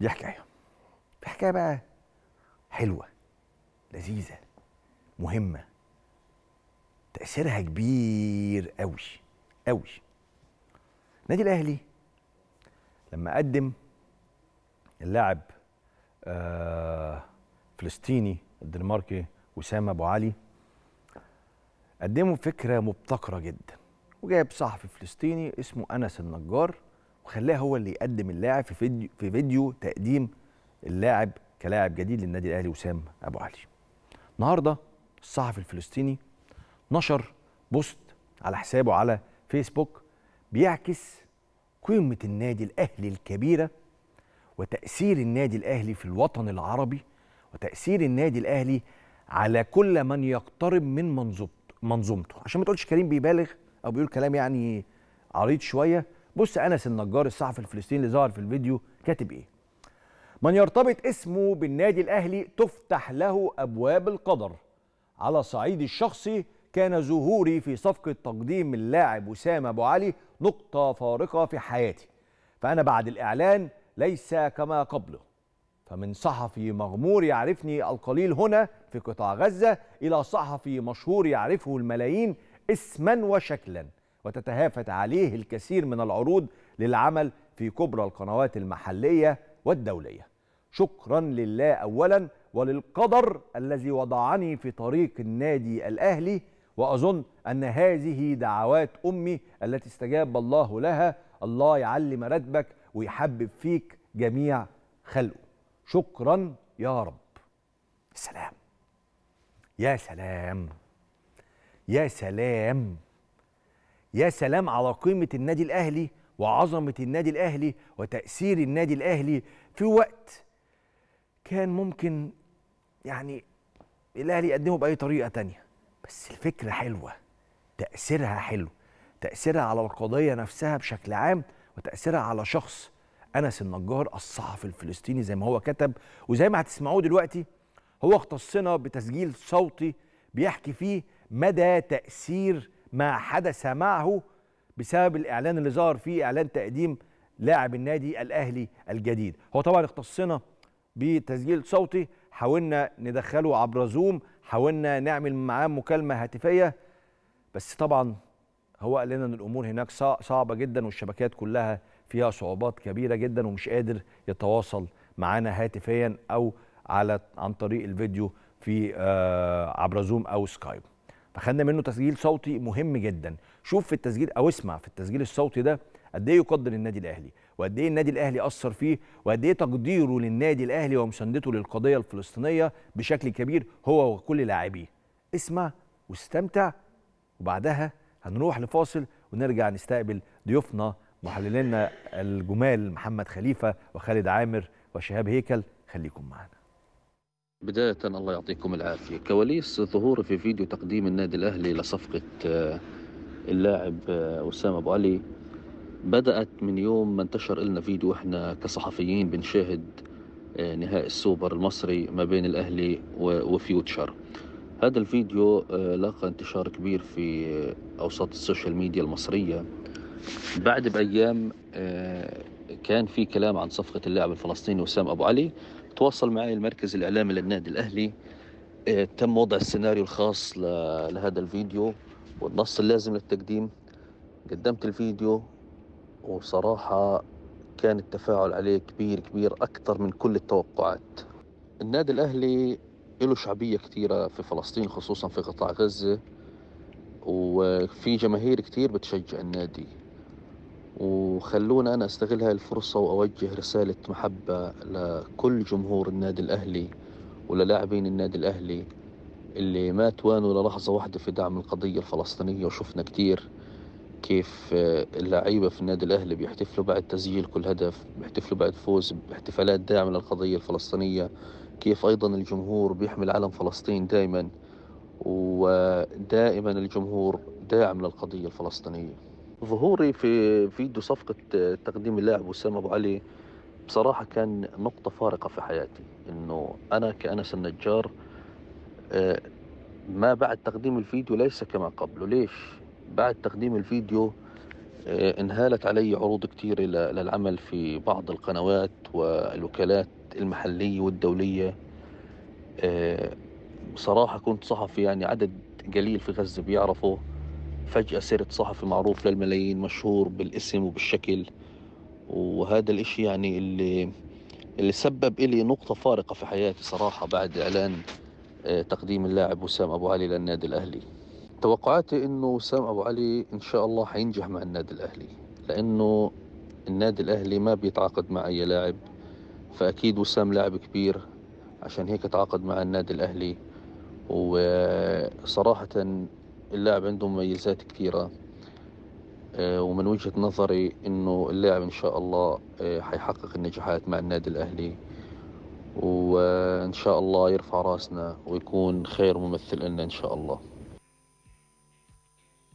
دي حكايه دي حكايه بقى حلوه لذيذه مهمه تاثيرها كبير قوي قوي النادي الاهلي لما قدم اللاعب آه، فلسطيني الدنماركي وسام ابو علي قدموا فكره مبتكره جدا وجايب صحفي فلسطيني اسمه انس النجار وخلاه هو اللي يقدم اللاعب في فيديو في فيديو تقديم اللاعب كلاعب جديد للنادي الاهلي وسام ابو علي. النهارده الصحفي الفلسطيني نشر بوست على حسابه على فيسبوك بيعكس قيمه النادي الاهلي الكبيره وتاثير النادي الاهلي في الوطن العربي وتاثير النادي الاهلي على كل من يقترب من منظومته منظومته عشان ما تقولش كريم بيبالغ او بيقول كلام يعني عريض شويه بص انس النجار الصحفي الفلسطيني اللي ظهر في الفيديو كاتب ايه من يرتبط اسمه بالنادي الاهلي تفتح له ابواب القدر على صعيد الشخصي كان ظهوري في صفقه تقديم اللاعب وسام ابو علي نقطه فارقه في حياتي فانا بعد الاعلان ليس كما قبله فمن صحفي مغمور يعرفني القليل هنا في قطاع غزه الى صحفي مشهور يعرفه الملايين اسما وشكلا وتتهافت عليه الكثير من العروض للعمل في كبرى القنوات المحلية والدولية شكرا لله أولا وللقدر الذي وضعني في طريق النادي الأهلي وأظن أن هذه دعوات أمي التي استجاب الله لها الله يعلي مراتبك ويحبب فيك جميع خلقه شكرا يا رب سلام يا سلام يا سلام يا سلام على قيمة النادي الأهلي وعظمة النادي الأهلي وتأثير النادي الأهلي في وقت كان ممكن يعني الأهلي يقدمه بأي طريقة تانية بس الفكرة حلوة تأثيرها حلو تأثيرها على القضية نفسها بشكل عام وتأثيرها على شخص أنس النجار الصحفي الفلسطيني زي ما هو كتب وزي ما هتسمعوه دلوقتي هو اختصنا بتسجيل صوتي بيحكي فيه مدى تأثير ما حدث معه بسبب الاعلان اللي ظهر فيه اعلان تقديم لاعب النادي الاهلي الجديد هو طبعا اختصنا بتسجيل صوتي حاولنا ندخله عبر زوم حاولنا نعمل معاه مكالمه هاتفيه بس طبعا هو قال لنا ان الامور هناك صعبه جدا والشبكات كلها فيها صعوبات كبيره جدا ومش قادر يتواصل معانا هاتفيا او على عن طريق الفيديو في آه، عبر زوم او سكايب فخدنا منه تسجيل صوتي مهم جدا شوف في التسجيل او اسمع في التسجيل الصوتي ده قد ايه يقدر النادي الاهلي وقد ايه النادي الاهلي اثر فيه وقد ايه تقديره للنادي الاهلي ومساندته للقضيه الفلسطينيه بشكل كبير هو وكل لاعبيه اسمع واستمتع وبعدها هنروح لفاصل ونرجع نستقبل ضيوفنا محللينا الجمال محمد خليفه وخالد عامر وشهاب هيكل خليكم معنا بداية الله يعطيكم العافية كواليس ظهوري في فيديو تقديم النادي الأهلي لصفقة آه، اللاعب آه، أسامة أبو علي بدأت من يوم ما انتشر لنا فيديو احنا كصحفيين بنشاهد آه، نهائي السوبر المصري ما بين الأهلي وفيوتشر هذا الفيديو لقى انتشار كبير في أوساط السوشيال ميديا المصرية بعد بأيام كان في كلام عن صفقة اللاعب الفلسطيني وسام أبو علي تواصل معي المركز الإعلامي للنادي الأهلي آه، تم وضع السيناريو الخاص لهذا الفيديو والنص اللازم للتقديم قدمت الفيديو وصراحة كان التفاعل عليه كبير كبير أكثر من كل التوقعات النادي الأهلي له شعبية كثيرة في فلسطين خصوصا في قطاع غزة وفي جماهير كثير بتشجع النادي وخلونا أنا أستغل هاي الفرصة وأوجه رسالة محبة لكل جمهور النادي الأهلي وللاعبين النادي الأهلي اللي ما توانوا للحظة واحدة في دعم القضية الفلسطينية وشفنا كتير كيف اللعيبة في النادي الأهلي بيحتفلوا بعد تسجيل كل هدف بيحتفلوا بعد فوز باحتفالات داعمة للقضية الفلسطينية كيف أيضا الجمهور بيحمل علم فلسطين دائما ودائما الجمهور داعم للقضية الفلسطينية ظهوري في فيديو صفقة آه، تقديم اللاعب وسام أبو علي بصراحة كان نقطة فارقة في حياتي إنه أنا كأنس النجار آه، ما بعد تقديم الفيديو ليس كما قبله ليش؟ بعد تقديم الفيديو آه، انهالت علي عروض كثيرة للعمل في بعض القنوات والوكالات المحلية والدولية بصراحة كنت صحفي يعني عدد قليل في غزة بيعرفه فجأة صرت صحفي معروف للملايين مشهور بالاسم وبالشكل وهذا الاشي يعني اللي اللي سبب إلي نقطة فارقة في حياتي صراحة بعد إعلان آه، تقديم اللاعب وسام أبو علي للنادي الأهلي توقعاتي إنه وسام أبو علي إن شاء الله حينجح مع النادي الأهلي لأنه النادي الأهلي ما بيتعاقد مع أي لاعب فأكيد وسام لاعب كبير عشان هيك تعاقد مع النادي الأهلي وصراحة اللاعب عنده مميزات كثيرة آه، ومن وجهة نظري انه اللاعب ان شاء الله آه، حيحقق النجاحات مع النادي الاهلي وان شاء الله يرفع راسنا ويكون خير ممثل لنا ان شاء الله